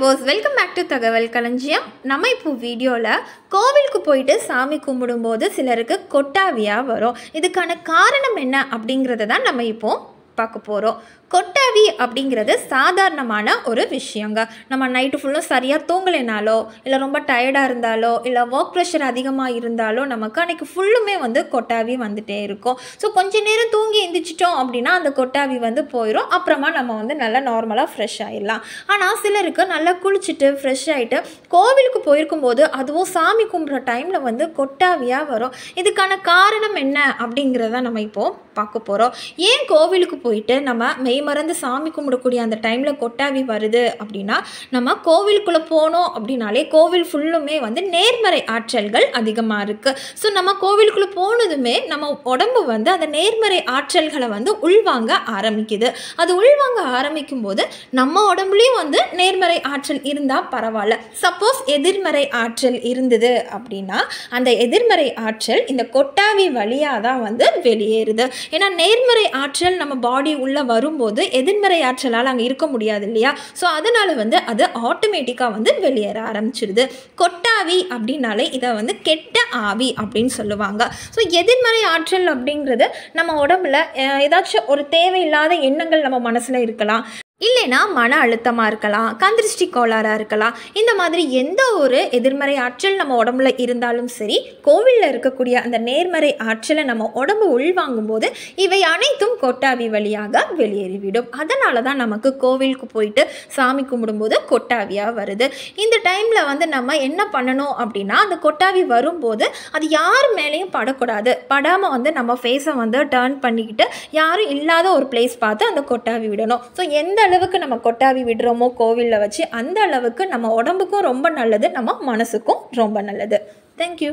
viewers welcome back to தகவல் களஞ்சியம் நம்ம இப்போ வீடியோவில் கோவிலுக்கு போயிட்டு சாமி கும்பிடும்போது சிலருக்கு கொட்டாவியாக வரும் இதுக்கான காரணம் என்ன அப்படிங்கிறத தான் நம்ம இப்போது பார்க்க போகிறோம் கொட்டாவி அப்படிங்கிறது சாதாரணமான ஒரு விஷயங்க நம்ம நைட்டு ஃபுல்லும் சரியாக தூங்கலைனாலோ இல்லை ரொம்ப டயர்டாக இருந்தாலோ இல்லை ஒர்க் ப்ரெஷர் அதிகமாக இருந்தாலோ நமக்கு அன்றைக்கி ஃபுல்லுமே வந்து கொட்டாவி வந்துகிட்டே இருக்கும் ஸோ கொஞ்ச நேரம் தூங்கி எந்திரிச்சிட்டோம் அப்படின்னா அந்த கொட்டாவி வந்து போயிடும் அப்புறமா நம்ம வந்து நல்லா நார்மலாக ஃப்ரெஷ் ஆகிடலாம் ஆனால் சிலருக்கு நல்லா குளிச்சுட்டு ஃப்ரெஷ் ஆகிட்டு கோவிலுக்கு போது அதுவும் சாமி கும்பிட்ற டைமில் வந்து கொட்டாவியாக வரும் இதுக்கான காரணம் என்ன அப்படிங்கிறத நம்ம இப்போது பார்க்க போகிறோம் ஏன் கோவிலுக்கு போயிட்டு நம்ம மெய் மறந்து சாமி கும்பிடக்கூடிய அந்த டைமில் கொட்டாவி வருது அப்படின்னா நம்ம கோவிலுக்குள்ளே போனோம் அப்படின்னாலே கோவில் ஃபுல்லுமே வந்து நேர்மறை ஆற்றல்கள் அதிகமாக இருக்குது ஸோ நம்ம கோவிலுக்குள்ளே போனதுமே நம்ம உடம்பு வந்து அந்த நேர்மறை ஆற்றல்களை வந்து உள்வாங்க ஆரம்பிக்குது அது உள்வாங்க ஆரம்பிக்கும் போது நம்ம உடம்புலேயும் வந்து நேர்மறை ஆற்றல் இருந்தால் பரவாயில்ல சப்போஸ் எதிர்மறை ஆற்றல் இருந்தது அப்படின்னா அந்த எதிர்மறை ஆற்றல் இந்த கொட்டாவி வழியாக தான் வந்து வெளியேறுது ஏன்னா நேர்மறை ஆற்றல் நம்ம பாடி பாடி உள்ளே வரும்போது எதிர்மறை ஆற்றலால் அங்கே இருக்க முடியாது இல்லையா ஸோ அதனால் வந்து அது ஆட்டோமேட்டிக்காக வந்து வெளியேற ஆரம்பிச்சிருது கொட்டாவி அப்படின்னாலே இதை வந்து கெட்ட ஆவி அப்படின்னு சொல்லுவாங்க ஸோ எதிர்மறை ஆற்றல் அப்படிங்கிறது நம்ம உடம்புல ஏதாச்சும் ஒரு தேவையில்லாத எண்ணங்கள் நம்ம மனசில் இருக்கலாம் இல்லைனா மன அழுத்தமாக இருக்கலாம் கந்திருஷ்டி கோளாறாக இருக்கலாம் இந்த மாதிரி எந்த ஒரு எதிர்மறை ஆற்றல் நம்ம உடம்புல இருந்தாலும் சரி கோவிலில் இருக்கக்கூடிய அந்த நேர்மறை ஆற்றலை நம்ம உடம்பு உள்வாங்கும் போது இவை அனைத்தும் கொட்டாவி வழியாக வெளியேறிவிடும் அதனால தான் நமக்கு கோவிலுக்கு போயிட்டு சாமி கும்பிடும்போது கொட்டாவியாக வருது இந்த டைமில் வந்து நம்ம என்ன பண்ணணும் அப்படின்னா அந்த கொட்டாவி வரும்போது அது யார் மேலேயும் படக்கூடாது படாமல் வந்து நம்ம ஃபேஸை வந்து டேர்ன் பண்ணிக்கிட்டு யாரும் இல்லாத ஒரு பிளேஸ் பார்த்து அந்த கொட்டாவி விடணும் ஸோ எந்த அளவுக்கு நம்ம கொட்டாவி விடுறோமோ கோவிலில் வச்சு அந்த அளவுக்கு நம்ம உடம்புக்கும் ரொம்ப நல்லது நம்ம மனசுக்கும் ரொம்ப நல்லது தேங்க்யூ